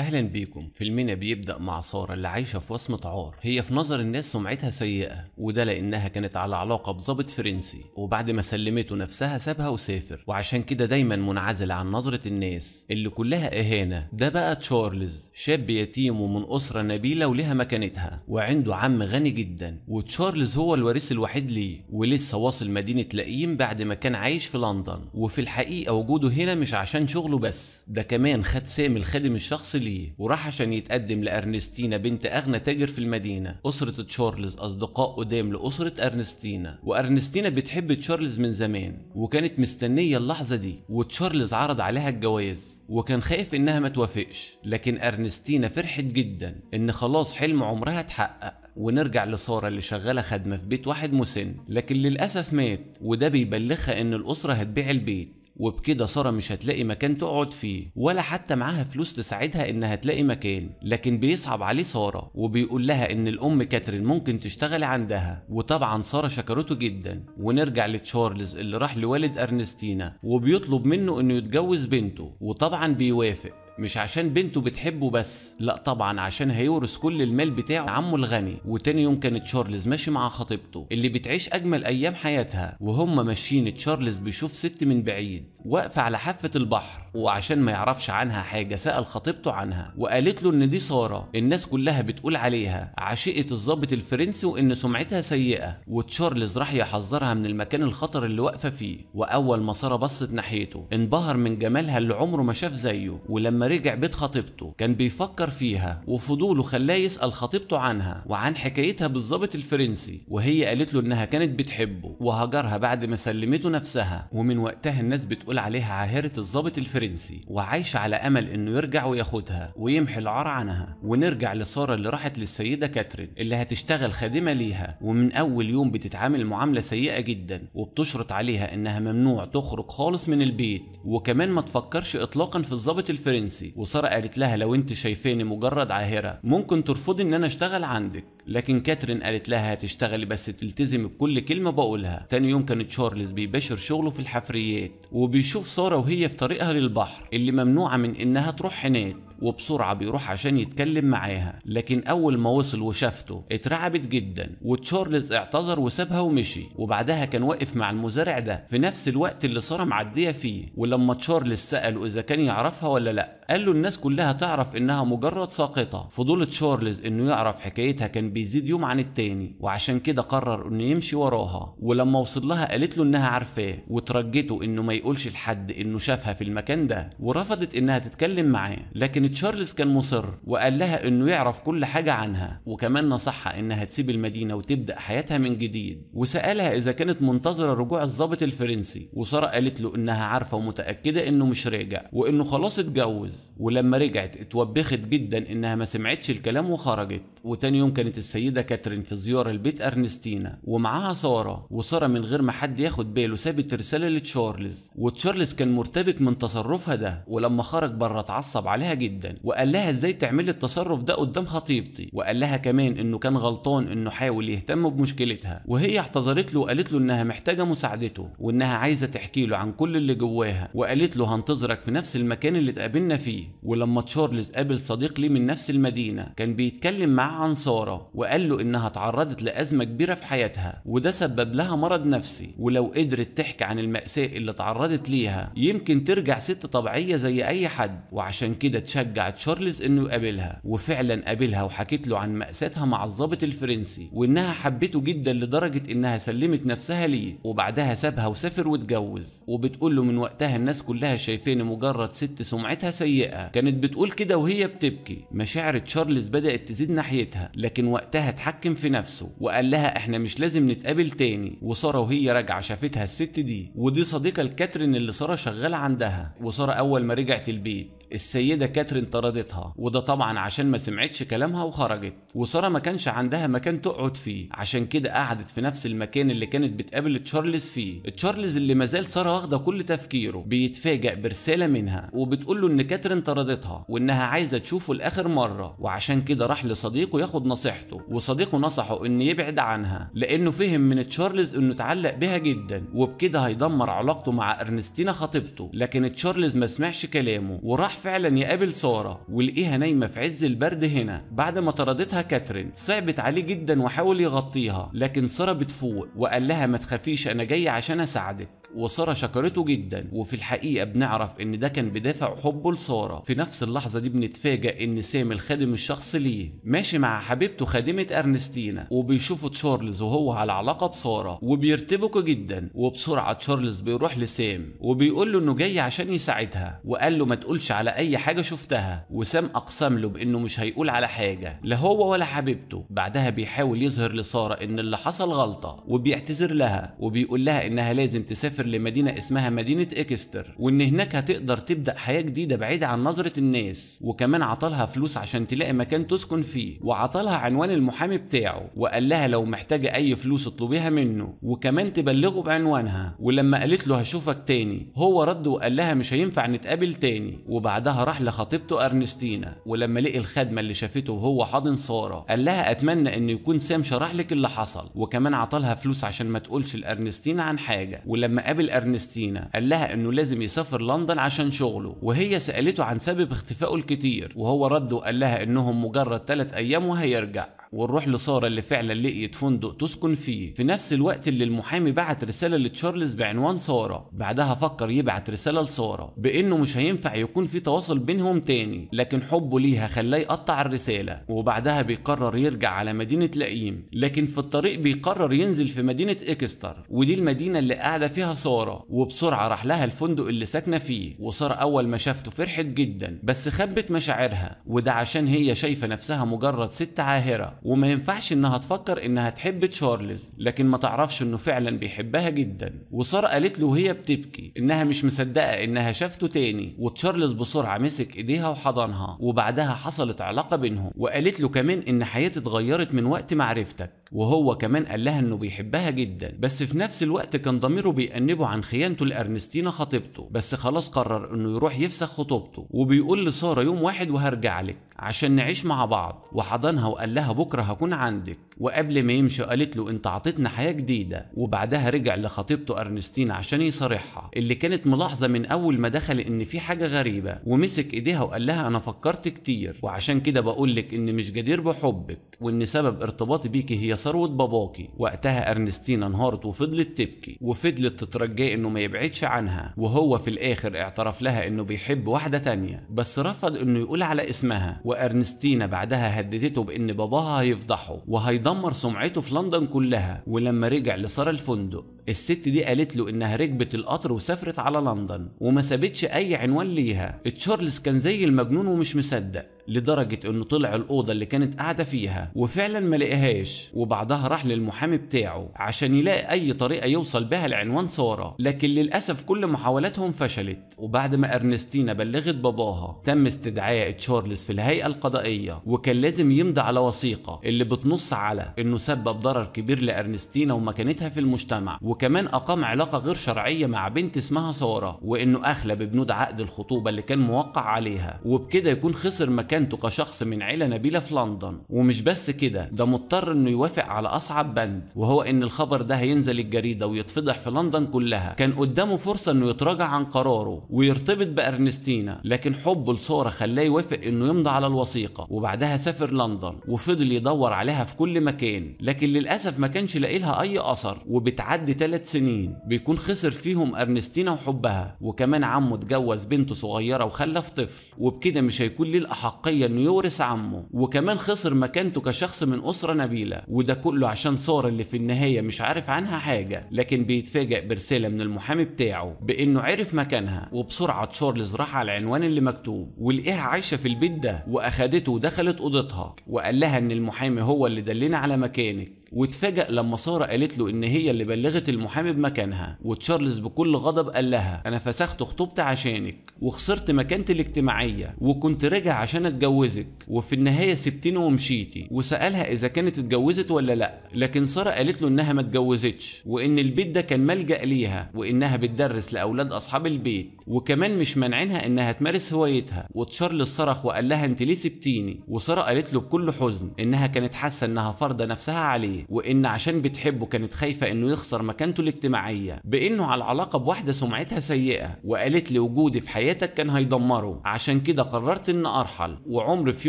اهلا بيكم فيلمنا بيبدا مع ساره اللي عايشه في وصمه عار هي في نظر الناس سمعتها سيئه وده لانها كانت على علاقه بظابط فرنسي وبعد ما سلمته نفسها سابها وسافر وعشان كده دايما منعزله عن نظره الناس اللي كلها اهانه ده بقى تشارلز شاب يتيم ومن اسره نبيله ولها مكانتها وعنده عم غني جدا وتشارلز هو الوريث الوحيد ليه ولسه واصل مدينه لاقيم بعد ما كان عايش في لندن وفي الحقيقه وجوده هنا مش عشان شغله بس ده كمان خد سامي الخادم الشخصي ليه وراح عشان يتقدم لأرنستينا بنت أغنى تاجر في المدينة أسرة تشارلز أصدقاء قدام لأسرة أرنستينا وأرنستينا بتحب تشارلز من زمان وكانت مستنية اللحظة دي وتشارلز عرض عليها الجواز وكان خايف إنها ما توافقش لكن أرنستينا فرحت جدا إن خلاص حلم عمرها اتحقق ونرجع لسارة اللي شغالة خدمة في بيت واحد مسن لكن للأسف مات وده بيبلغها إن الأسرة هتبيع البيت وبكده سارة مش هتلاقي مكان تقعد فيه ولا حتى معاها فلوس تساعدها انها تلاقي مكان لكن بيصعب عليه سارة وبيقول لها ان الام كاترين ممكن تشتغل عندها وطبعا سارة شكرته جدا ونرجع لتشارلز اللي راح لوالد ارنستينا وبيطلب منه انه يتجوز بنته وطبعا بيوافق مش عشان بنته بتحبه بس لا طبعا عشان هيورث كل المال بتاعه عمه الغني وتاني يوم كانت تشارلز ماشي مع خطيبته اللي بتعيش اجمل ايام حياتها وهم ماشيين تشارلز بيشوف ست من بعيد واقفة على حافة البحر وعشان ما يعرفش عنها حاجة سأل خطيبته عنها وقالت له إن دي سارة الناس كلها بتقول عليها عشيقة الظابط الفرنسي وإن سمعتها سيئة وتشارلز راح يحذرها من المكان الخطر اللي واقفة فيه وأول ما سارة بصت ناحيته انبهر من جمالها اللي عمره ما شاف زيه ولما رجع بيت خطيبته كان بيفكر فيها وفضوله خلاه يسأل خطيبته عنها وعن حكايتها بالظابط الفرنسي وهي قالت له إنها كانت بتحبه وهجرها بعد ما سلمته نفسها ومن وقتها الناس بتقول بتقول عليها عاهرة الضابط الفرنسي وعايشة على أمل إنه يرجع وياخدها ويمحي العار عنها ونرجع لسارة اللي راحت للسيدة كاترين اللي هتشتغل خادمة ليها ومن أول يوم بتتعامل معاملة سيئة جدا وبتشرط عليها إنها ممنوع تخرج خالص من البيت وكمان ما تفكرش إطلاقا في الضابط الفرنسي وسارة قالت لها لو أنت شايفاني مجرد عاهرة ممكن ترفضي إن أنا أشتغل عندك لكن كاترين قالت لها هتشتغلي بس تلتزمي بكل كلمة بقولها تاني يوم كان تشارلز بيباشر شغله في الحفريات وبيشوف سارة وهي في طريقها للبحر اللي ممنوعة من انها تروح هناك وبسرعه بيروح عشان يتكلم معاها لكن اول ما وصل وشافته اترعبت جدا وتشارلز اعتذر وسابها ومشي وبعدها كان واقف مع المزارع ده في نفس الوقت اللي ساره معديه فيه ولما تشارلز ساله اذا كان يعرفها ولا لا قال له الناس كلها تعرف انها مجرد ساقطه فضول تشارلز انه يعرف حكايتها كان بيزيد يوم عن التاني وعشان كده قرر انه يمشي وراها ولما وصل لها قالت له انها عارفاه وترجته انه ما يقولش لحد انه شافها في المكان ده ورفضت انها تتكلم معاه لكن تشارلز كان مصر وقال لها إنه يعرف كل حاجة عنها وكمان نصحها إنها تسيب المدينة وتبدأ حياتها من جديد وسألها إذا كانت منتظرة رجوع الضابط الفرنسي وسارة قالت له إنها عارفة ومتأكدة إنه مش راجع وإنه خلاص اتجوز ولما رجعت اتوبخت جدا إنها ما سمعتش الكلام وخرجت وتاني يوم كانت السيدة كاترين في زيارة لبيت أرنستينا ومعاها سارة وسارة من غير ما حد ياخد باله سابت رسالة لتشارلز وتشارلز كان مرتبك من تصرفها ده ولما خرج بره اتعصب عليها جدا جدا وقال لها ازاي تعمل التصرف ده قدام خطيبتي وقال لها كمان انه كان غلطان انه حاول يهتم بمشكلتها وهي اعتذرت له وقالت له انها محتاجه مساعدته وانها عايزه تحكي له عن كل اللي جواها وقالت له هنتظرك في نفس المكان اللي اتقابلنا فيه ولما تشارلز قابل صديق ليه من نفس المدينه كان بيتكلم معاه عن ساره وقال له انها تعرضت لازمه كبيره في حياتها وده سبب لها مرض نفسي ولو قدرت تحكي عن المأساة اللي تعرضت ليها يمكن ترجع ست طبيعيه زي اي حد وعشان كده تشجع شجع تشارلز انه يقابلها وفعلا قابلها وحكيت له عن مأساتها مع الضابط الفرنسي وانها حبته جدا لدرجة انها سلمت نفسها ليه وبعدها سابها وسافر واتجوز وبتقول له من وقتها الناس كلها شايفين مجرد ست سمعتها سيئة كانت بتقول كده وهي بتبكي مشاعر تشارلز بدأت تزيد ناحيتها لكن وقتها اتحكم في نفسه وقال لها احنا مش لازم نتقابل تاني وسارة وهي راجعة شافتها الست دي ودي صديقة لكاترين اللي سارة شغالة عندها وسارة أول ما رجعت البيت السيده كاترين طردتها وده طبعا عشان ما سمعتش كلامها وخرجت وساره ما كانش عندها مكان تقعد فيه عشان كده قعدت في نفس المكان اللي كانت بتقابل تشارلز فيه تشارلز اللي مازال ساره واخده كل تفكيره بيتفاجئ برساله منها وبتقول له ان كاترين طردتها وانها عايزه تشوفه لاخر مره وعشان كده راح لصديقه ياخد نصيحته وصديقه نصحه ان يبعد عنها لانه فهم من تشارلز انه اتعلق بها جدا وبكده هيدمر علاقته مع ارنستينا خطيبته لكن تشارلز ما سمعش كلامه وراح فعلا يقابل سارة ولقيها نايمة في عز البرد هنا بعد ما طردتها كاترين صعبت عليه جدا وحاول يغطيها لكن سارة بتفوق وقال لها ما تخافيش انا جاي عشان اساعدك وساره شكرته جدا وفي الحقيقه بنعرف ان ده كان بدافع حبه لساره في نفس اللحظه دي بنتفاجئ ان سام الخادم الشخصي ليه ماشي مع حبيبته خادمه ارنستينا وبيشوفوا تشارلز وهو على علاقه بساره وبيرتبكوا جدا وبسرعه تشارلز بيروح لسام وبيقول له انه جاي عشان يساعدها وقال له ما تقولش على اي حاجه شفتها وسام اقسم له بانه مش هيقول على حاجه لا هو ولا حبيبته بعدها بيحاول يظهر لساره ان اللي حصل غلطه وبيعتذر لها وبيقول لها انها لازم تسافر تسافر لمدينه اسمها مدينه اكستر وان هناك هتقدر تبدا حياه جديده بعيده عن نظره الناس وكمان عطلها فلوس عشان تلاقي مكان تسكن فيه وعطلها عنوان المحامي بتاعه وقال لها لو محتاجه اي فلوس اطلبيها منه وكمان تبلغه بعنوانها ولما قالت له هشوفك تاني هو رد وقال لها مش هينفع نتقابل تاني وبعدها راح لخطيبته ارنستينا ولما لقي الخدمه اللي شافته وهو حاضن ساره قال لها اتمنى ان يكون سام شرح لك اللي حصل وكمان عطلها فلوس عشان ما تقولش لارنستينا عن حاجه ولما قابل ارنستينا قال لها انه لازم يسافر لندن عشان شغله وهي سالته عن سبب اختفائه الكتير وهو رد وقال لها انهم مجرد 3 ايام وهيرجع ونروح لساره اللي فعلا لقيت فندق تسكن فيه في نفس الوقت اللي المحامي بعت رساله لتشارلز بعنوان ساره بعدها فكر يبعت رساله لساره بانه مش هينفع يكون في تواصل بينهم تاني لكن حبه ليها خلاه يقطع الرساله وبعدها بيقرر يرجع على مدينه لئيم لكن في الطريق بيقرر ينزل في مدينه اكستر ودي المدينه اللي قاعده فيها ساره وبسرعه راح لها الفندق اللي ساكنه فيه وساره اول ما شافته فرحت جدا بس خبت مشاعرها وده عشان هي شايفه نفسها مجرد ست عاهره وما ينفعش انها تفكر انها تحب تشارلز لكن ما تعرفش انه فعلا بيحبها جدا وصار قالت له وهي بتبكي انها مش مصدقه انها شافته تاني وتشارلز بسرعه مسك ايديها وحضنها وبعدها حصلت علاقه بينهم وقالت له كمان ان حياتي اتغيرت من وقت معرفتك وهو كمان قال لها انه بيحبها جدا بس في نفس الوقت كان ضميره بيأنبه عن خيانته لأرنستينا خطيبته بس خلاص قرر انه يروح يفسخ خطوبته وبيقول لسارة يوم واحد وهرجع لك عشان نعيش مع بعض وحضنها وقال لها بكرة هكون عندك وقبل ما يمشي قالت له انت عطيتنا حياة جديدة وبعدها رجع لخطيبته أرنستينا عشان يصارحها اللي كانت ملاحظة من أول ما دخل إن في حاجة غريبة ومسك إيديها وقال لها أنا فكرت كتير وعشان كده بقول لك إن مش جدير بحبك وإن سبب ارتباطي بيكي هي ثروة باباكي وقتها أرنستينا انهارت وفضلت تبكي وفضلت تترجاه إنه ما يبعدش عنها وهو في الآخر اعترف لها إنه بيحب واحدة تانية بس رفض إنه يقول على اسمها وأرنستينا بعدها هددته بإن باباها هيفضحه وهيدمر سمعته في لندن كلها ولما رجع لسارة الفندق الست دي قالت له انها ركبت القطر وسافرت على لندن وما سابتش اي عنوان ليها تشارلز كان زي المجنون ومش مصدق لدرجة انه طلع الأوضة اللي كانت قاعدة فيها وفعلا ما لقيهاش وبعدها راح للمحامي بتاعه عشان يلاقي أي طريقة يوصل بها لعنوان سارة لكن للأسف كل محاولاتهم فشلت وبعد ما أرنستينا بلغت باباها تم استدعاء تشارلز في الهيئة القضائية وكان لازم يمضي على وثيقة اللي بتنص على انه سبب ضرر كبير لأرنستينا ومكانتها في المجتمع وكمان أقام علاقة غير شرعية مع بنت اسمها سارة وإنه أخلى ببنود عقد الخطوبة اللي كان موقع عليها وبكده يكون خسر مكانته كشخص من عيلة نبيلة في لندن ومش بس كده ده مضطر إنه يوافق على أصعب بند وهو إن الخبر ده هينزل الجريدة ويتفضح في لندن كلها كان قدامه فرصة إنه يتراجع عن قراره ويرتبط بأرنستينا لكن حبه لسارة خلاه يوافق إنه يمضي على الوثيقة وبعدها سافر لندن وفضل يدور عليها في كل مكان لكن للأسف ما كانش لاقي لها أي أثر وبتعدي ثلاث سنين بيكون خسر فيهم ارنستينا وحبها وكمان عمه اتجوز بنته صغيره وخلف طفل وبكده مش هيكون ليه الاحقيه انه يورث عمه وكمان خسر مكانته كشخص من اسره نبيله وده كله عشان صار اللي في النهايه مش عارف عنها حاجه لكن بيتفاجئ برساله من المحامي بتاعه بانه عرف مكانها وبسرعه تشارلز راح على العنوان اللي مكتوب ولقاها عايشه في البيت ده واخدته ودخلت اوضتها وقال لها ان المحامي هو اللي دلنا على مكانك واتفاجئ لما ساره قالت له ان هي اللي بلغت المحامي بمكانها وتشارلز بكل غضب قال لها انا فسخت خطوبتي عشانك وخسرت مكانتي الاجتماعيه وكنت راجع عشان اتجوزك وفي النهايه سبتني ومشيتي وسالها اذا كانت اتجوزت ولا لا لكن ساره قالت له انها ما اتجوزتش وان البيت ده كان ملجا ليها وانها بتدرس لاولاد اصحاب البيت وكمان مش مانعينها انها تمارس هوايتها وتشارلز صرخ وقال لها انت ليه سبتيني وساره قالت له بكل حزن انها كانت حاسه انها فارضه نفسها عليه عليه وان عشان بتحبه كانت خايفه انه يخسر مكانته الاجتماعيه بانه على العلاقه بواحده سمعتها سيئه وقالت لي وجودي في حياتك كان هيدمره عشان كده قررت ان ارحل وعمر في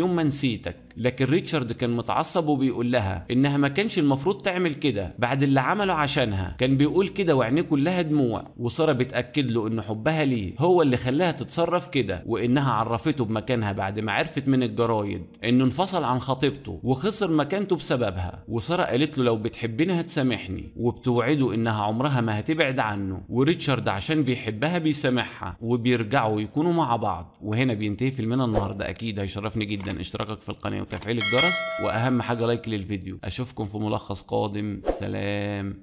يوم ما نسيتك لكن ريتشارد كان متعصب وبيقول لها انها ما كانش المفروض تعمل كده بعد اللي عمله عشانها كان بيقول كده وعينيه كلها دموع وساره بتاكد له ان حبها ليه هو اللي خلاها تتصرف كده وانها عرفته بمكانها بعد ما عرفت من الجرايد انه انفصل عن خطيبته وخسر مكانته بسببها وساره قالت له لو بتحبني هتسامحني وبتوعده انها عمرها ما هتبعد عنه وريتشارد عشان بيحبها بيسامحها وبيرجعوا يكونوا مع بعض وهنا بينتهي فيلمنا النهارده اكيد هيشرفني جدا اشتراكك في القناه وتفعيل الجرس واهم حاجه لايك للفيديو اشوفكم في ملخص قادم سلام